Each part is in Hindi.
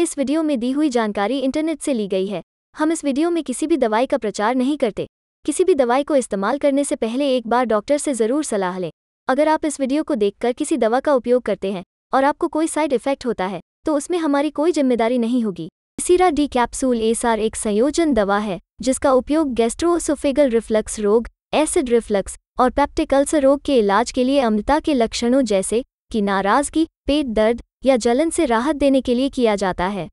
इस वीडियो में दी हुई जानकारी इंटरनेट से ली गई है हम इस वीडियो में किसी भी दवाई का प्रचार नहीं करते किसी भी दवाई को इस्तेमाल करने से पहले एक बार डॉक्टर से ज़रूर सलाह लें अगर आप इस वीडियो को देखकर किसी दवा का उपयोग करते हैं और आपको कोई साइड इफेक्ट होता है तो उसमें हमारी कोई जिम्मेदारी नहीं होगी सीरा डी कैप्सूल एसआर एक संयोजन दवा है जिसका उपयोग गैस्ट्रोसोफेगल रिफ्लक्स रोग एसिड रिफ्लक्स और पैप्टिकल्स रोग के इलाज के लिए अम्लता के लक्षणों जैसे कि नाराजगी पेट दर्द या जलन से राहत देने के लिए किया जाता है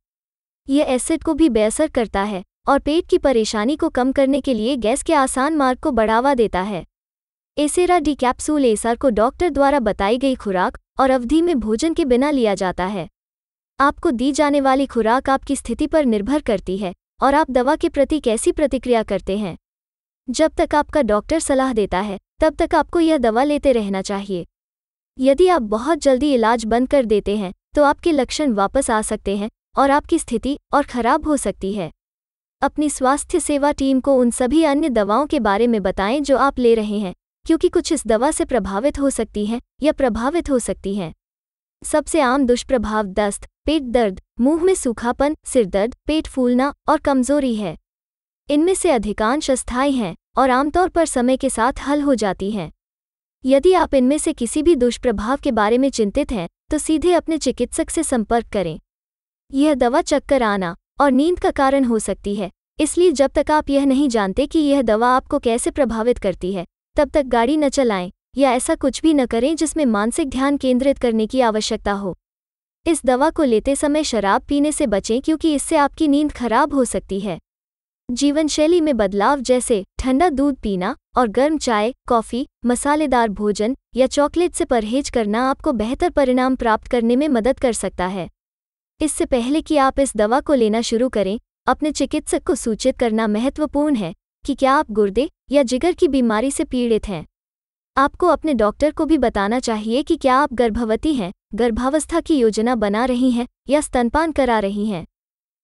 यह एसिड को भी बेअसर करता है और पेट की परेशानी को कम करने के लिए गैस के आसान मार्ग को बढ़ावा देता है एसेरा डी कैप्सूल एसर को डॉक्टर द्वारा बताई गई खुराक और अवधि में भोजन के बिना लिया जाता है आपको दी जाने वाली खुराक आपकी स्थिति पर निर्भर करती है और आप दवा के प्रति कैसी प्रतिक्रिया करते हैं जब तक आपका डॉक्टर सलाह देता है तब तक आपको यह दवा लेते रहना चाहिए यदि आप बहुत जल्दी इलाज बंद कर देते हैं तो आपके लक्षण वापस आ सकते हैं और आपकी स्थिति और खराब हो सकती है अपनी स्वास्थ्य सेवा टीम को उन सभी अन्य दवाओं के बारे में बताएं जो आप ले रहे हैं क्योंकि कुछ इस दवा से प्रभावित हो सकती हैं या प्रभावित हो सकती हैं सबसे आम दुष्प्रभाव दस्त पेट दर्द मुंह में सूखापन सिरदर्द पेट फूलना और कमजोरी है इनमें से अधिकांश अस्थायी हैं और आमतौर पर समय के साथ हल हो जाती हैं यदि आप इनमें से किसी भी दुष्प्रभाव के बारे में चिंतित हैं तो सीधे अपने चिकित्सक से संपर्क करें यह दवा चक्कर आना और नींद का कारण हो सकती है इसलिए जब तक आप यह नहीं जानते कि यह दवा आपको कैसे प्रभावित करती है तब तक गाड़ी न चलाएं या ऐसा कुछ भी न करें जिसमें मानसिक ध्यान केंद्रित करने की आवश्यकता हो इस दवा को लेते समय शराब पीने से बचें क्योंकि इससे आपकी नींद खराब हो सकती है जीवनशैली में बदलाव जैसे ठंडा दूध पीना और गर्म चाय कॉफ़ी मसालेदार भोजन या चॉकलेट से परहेज करना आपको बेहतर परिणाम प्राप्त करने में मदद कर सकता है इससे पहले कि आप इस दवा को लेना शुरू करें अपने चिकित्सक को सूचित करना महत्वपूर्ण है कि क्या आप गुर्दे या जिगर की बीमारी से पीड़ित हैं आपको अपने डॉक्टर को भी बताना चाहिए कि क्या आप गर्भवती हैं गर्भावस्था की योजना बना रही हैं या स्तनपान करा रही हैं